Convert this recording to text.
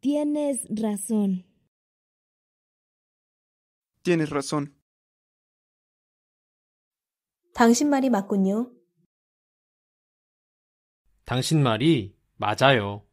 Tienes razón. Tienes razón. 당신 말이 맞군요. 당신 말이 맞아요.